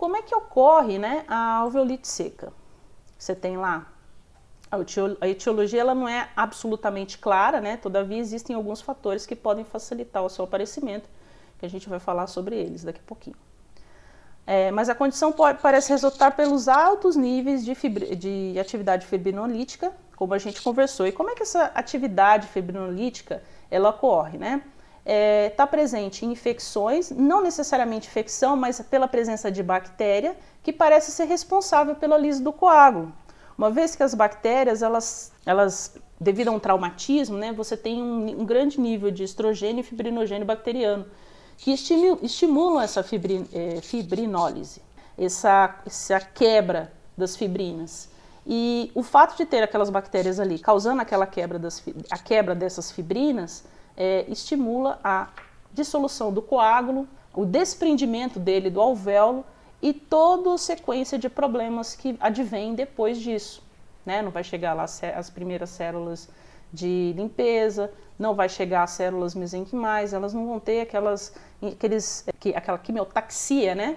como é que ocorre né, a alveolite seca? Você tem lá a etiologia ela não é absolutamente clara, né? Todavia existem alguns fatores que podem facilitar o seu aparecimento, que a gente vai falar sobre eles daqui a pouquinho. É, mas a condição pode, parece resultar pelos altos níveis de, de atividade fibrinolítica, como a gente conversou. E como é que essa atividade fibrinolítica ela ocorre, né? está é, tá presente em infecções, não necessariamente infecção, mas pela presença de bactéria, que parece ser responsável pela lise do coágulo. Uma vez que as bactérias, elas, elas devido a um traumatismo, né, você tem um, um grande nível de estrogênio e fibrinogênio bacteriano, que estimulam essa fibrin, é, fibrinólise, essa, essa quebra das fibrinas. E o fato de ter aquelas bactérias ali causando aquela quebra, das, a quebra dessas fibrinas é, estimula a dissolução do coágulo, o desprendimento dele do alvéolo e toda a sequência de problemas que advém depois disso. Né? Não vai chegar lá as primeiras células de limpeza, não vai chegar as células mesenquimais, elas não vão ter aquelas, aqueles, aquela quimiotaxia, né?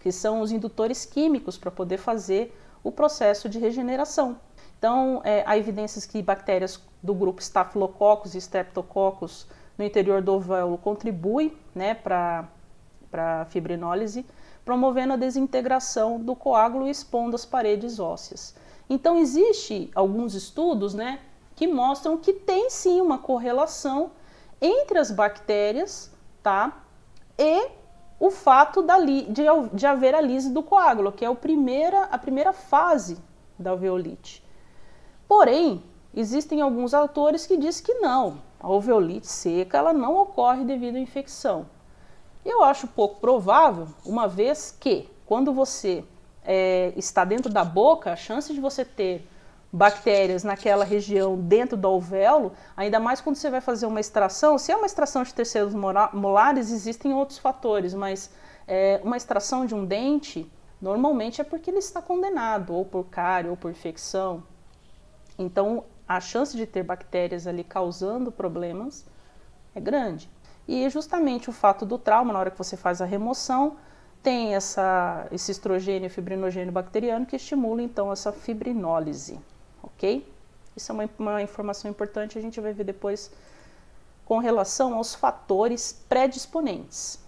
que são os indutores químicos para poder fazer o processo de regeneração. Então, é, há evidências que bactérias do grupo Staphylococcus e Streptococcus no interior do ovéolo contribuem né, para a fibrinólise, promovendo a desintegração do coágulo e expondo as paredes ósseas. Então, existe alguns estudos né, que mostram que tem sim uma correlação entre as bactérias tá, e o fato da li, de, de haver a lise do coágulo, que é o primeira, a primeira fase da alveolite. Porém, existem alguns autores que dizem que não. A alveolite seca ela não ocorre devido à infecção. Eu acho pouco provável, uma vez que quando você é, está dentro da boca, a chance de você ter bactérias naquela região dentro do alvéolo, ainda mais quando você vai fazer uma extração, se é uma extração de terceiros molares, existem outros fatores, mas é, uma extração de um dente, normalmente é porque ele está condenado, ou por cárie, ou por infecção. Então, a chance de ter bactérias ali causando problemas é grande. E justamente o fato do trauma, na hora que você faz a remoção, tem essa, esse estrogênio e fibrinogênio bacteriano que estimula então essa fibrinólise, ok? Isso é uma, uma informação importante, a gente vai ver depois com relação aos fatores predisponentes.